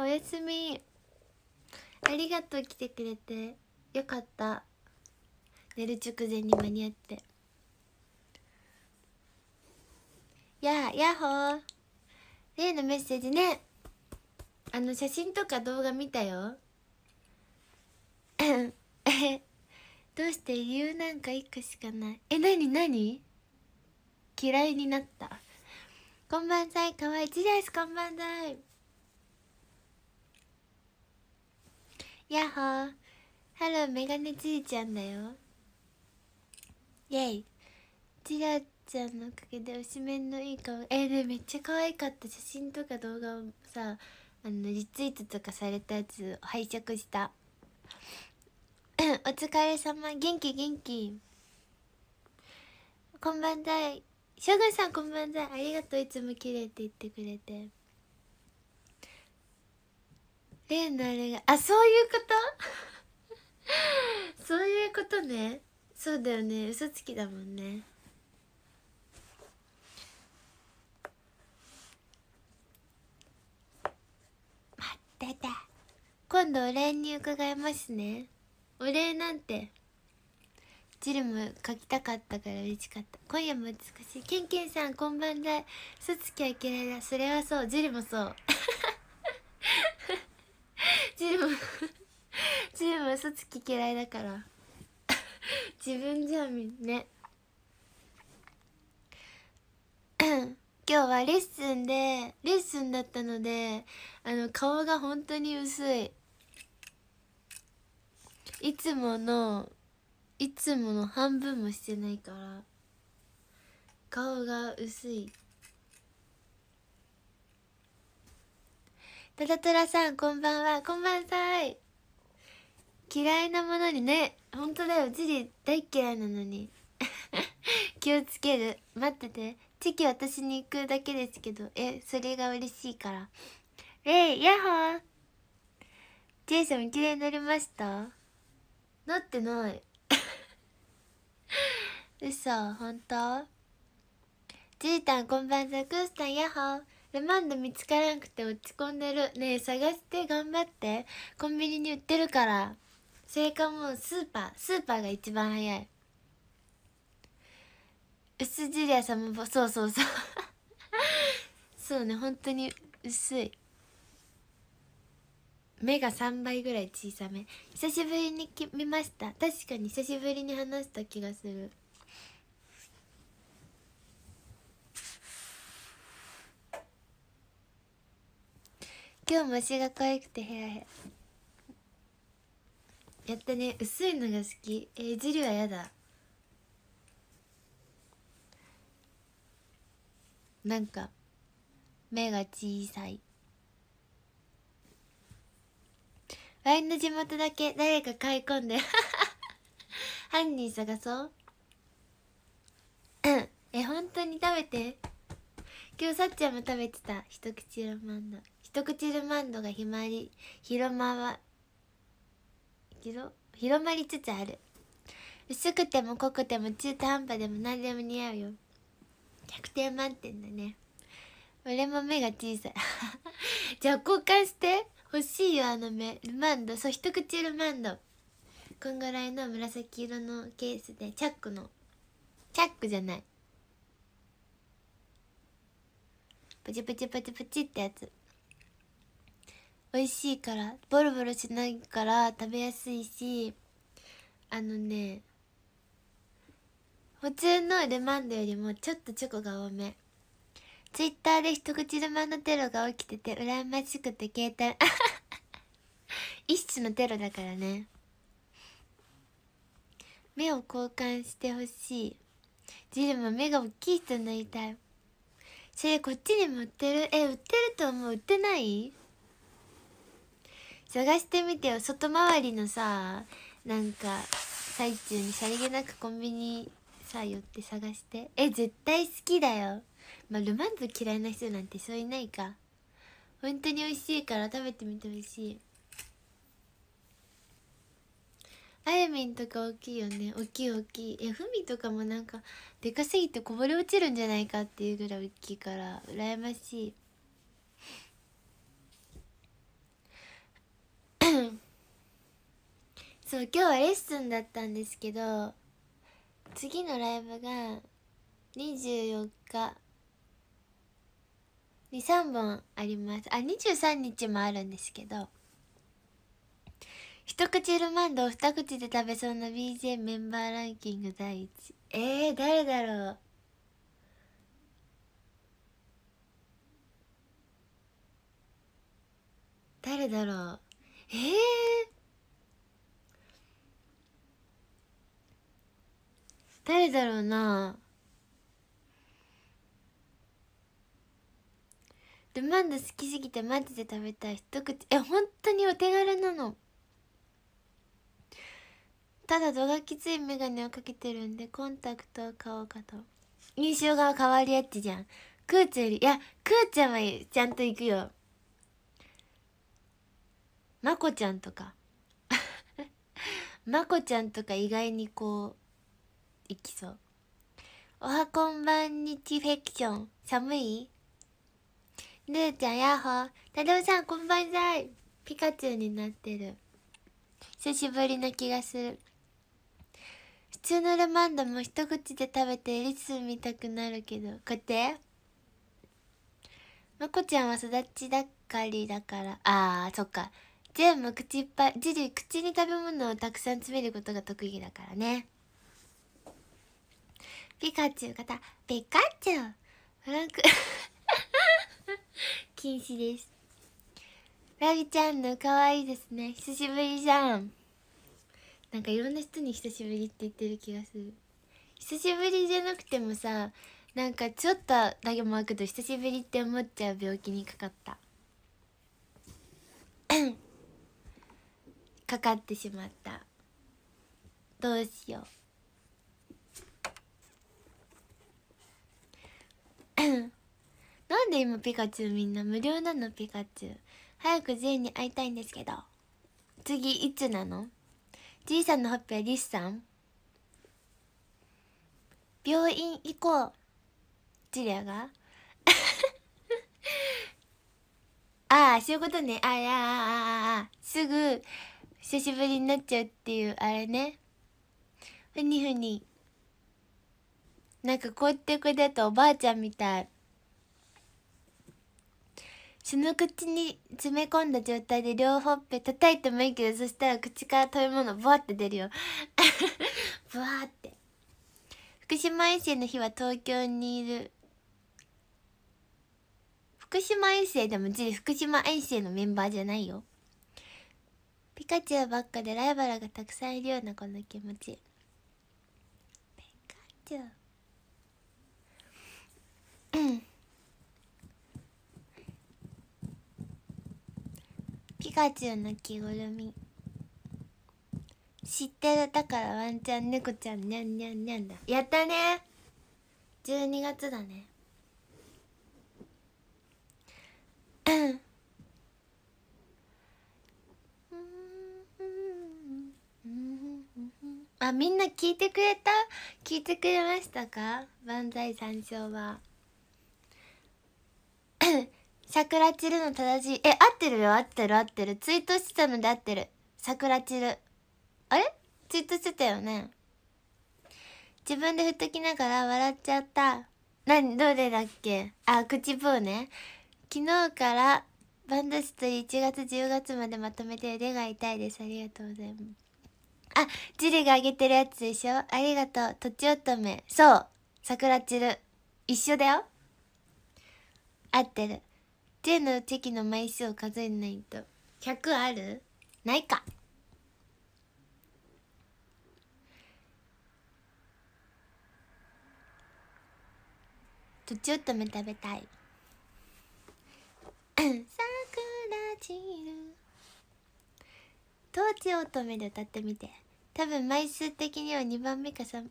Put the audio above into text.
おやすみありがとう来てくれてよかった寝る直前に間に合ってやあやっほー例のメッセージねあの写真とか動画見たよ どうして理由なんか1個しかないえなになに嫌いになったこんばんさいかわいちですこんばんさいやっほーハローメガネついちゃんだよイェイちらちゃんのおかげでおしめんのいい顔えー、ねめっちゃ可愛かった写真とか動画をさあのリツイートとかされたやつ拝借した お疲れ様元気元気こんばんだいしょうがさんこんばんだいありがとういつも綺麗って言ってくれてレンのあれがあそういうこと そういうことねそうだよね嘘つきだもんね待ってた今度お礼に伺いますねお礼なんてジルも書きたかったから嬉しかった今夜も美しいケンケンさんこんばんだ嘘つきは嫌いなそれはそうジルもそう嘘つき嫌いだから自分じゃんね今日はレッスンでレッスンだったのであの顔が本当に薄いいつものいつもの半分もしてないから顔が薄いタタトラさんこんばんはこんばんさい嫌いなものにね本当だよジリ大嫌いなのに 気をつける待っててチキ私に行くだけですけどえそれが嬉しいからえいヤッホージェイソン綺麗になりましたなってない 嘘本当じいたんこんばんはクースタンヤッホーレマンド見つからんくて落ち込んでるねえ探して頑張ってコンビニに売ってるからそれもうスーパースーパーが一番早い薄ジュリアさんもそうそうそう そうね本当に薄い目が3倍ぐらい小さめ久しぶりに見ました確かに久しぶりに話した気がする今日虫が可くてヘラヘラやったね薄いのが好きえー、ジルはやだなんか目が小さいワインの地元だけ誰か買い込んで 犯人探そう え本当に食べて今日さっちゃんも食べてた一口ルマンド一口ルマンドがひまわり広まわ広広まりつつある薄くても濃くても中途半端でも何でも似合うよ100点満点だね俺も目が小さい じゃあ交換して欲しいよあの目ルマンドそう一口ルマンドこんぐらいの紫色のケースでチャックのチャックじゃないプチプチプチプチってやつ美味しいからボロボロしないから食べやすいしあのね普通のルマンドよりもちょっとチョコが多めツイッターで一口ルマンドテロが起きてて羨ましくて携帯 一種のテロだからね目を交換してほしいジルも目が大きい人になりたいそれこっちに持ってるえ売ってると思う売ってない探してみてよ外回りのさなんか最中にさりげなくコンビニさ寄って探してえ絶対好きだよまあルマンズ嫌いな人なんてそういないか本当に美味しいから食べてみてほしいあやみんとか大きいよね大きい大きいえふみとかもなんかでかすぎてこぼれ落ちるんじゃないかっていうぐらい大きいから羨ましいそう今日はレッスンだったんですけど次のライブが24日に3本ありますあ23日もあるんですけど一口ルマンドを二口で食べそうな BJ メンバーランキング第1えー、誰だろう誰だろうえー、誰だろうなルマンド好きすぎてマジで食べたい一口え本当にお手軽なのただ度がきつい眼鏡をかけてるんでコンタクトを買おうかと印象が変わるやつじゃんクーちゃんよりいやクーちゃんはちゃんと行くよまこちゃんとか まこちゃんとか意外にこういきそうおはこんばんにちフェクション寒いルーちゃんやっほー太郎さんこんばんざいピカチュウになってる久しぶりな気がする普通のレマンドも一口で食べてリス見たくなるけどこてまこちゃんは育ちだっかりだからあーそっか全部口いっぱいじり口に食べ物をたくさん詰めることが特技だからねピカチュウ型ピカチュウフランク 禁止ですラビちゃんの可愛いですね久しぶりじゃんなんかいろんな人に久しぶりって言ってる気がする久しぶりじゃなくてもさなんかちょっとだけ巻くと久しぶりって思っちゃう病気にかかった かかってしまったどうしよう なんで今ピカチュウみんな無料なのピカチュウ早く全員に会いたいんですけど次いつなのじいさんのほっぺはリスさん病院行こうジリアが ああそういうことねあいやああすぐ久しぶりになっちゃうっていうあれねふにふになんかこうやってくれたおばあちゃんみたいその口に詰め込んだ状態で両ほっぺ叩いてもいいけどそしたら口から食べ物ブワって出るよ ブワって福島遠征の日は東京にいる福島遠征でもじ福島遠征のメンバーじゃないよピカチュウばっかでライバルがたくさんいるようなこの気持ちピカチュウカチュウの着ぐるみ知ってるだからワンちゃん猫ちゃんにゃんにゃんにゃんだやったね12月だねうんあみんな聞いてくれた聞いてくれましたか万歳三唱は桜散るの正しい。え、合ってるよ、合ってる、合ってる。ツイートしてたので合ってる。桜散る。あれツイートしてたよね。自分で振っときながら笑っちゃった。何、どれだっけあ、口ぽうね。昨日からバンドストリー1月10月までまとめて腕が痛いです。ありがとうございます。あ、ジリがあげてるやつでしょありがとう。とちおとめ。そう。桜散る。一緒だよ。合ってる。10のチェキの枚数を数えないと100あるないかとちおとめ食べたいさくらちるとちおとめで歌ってみて多分枚数的には2番目か3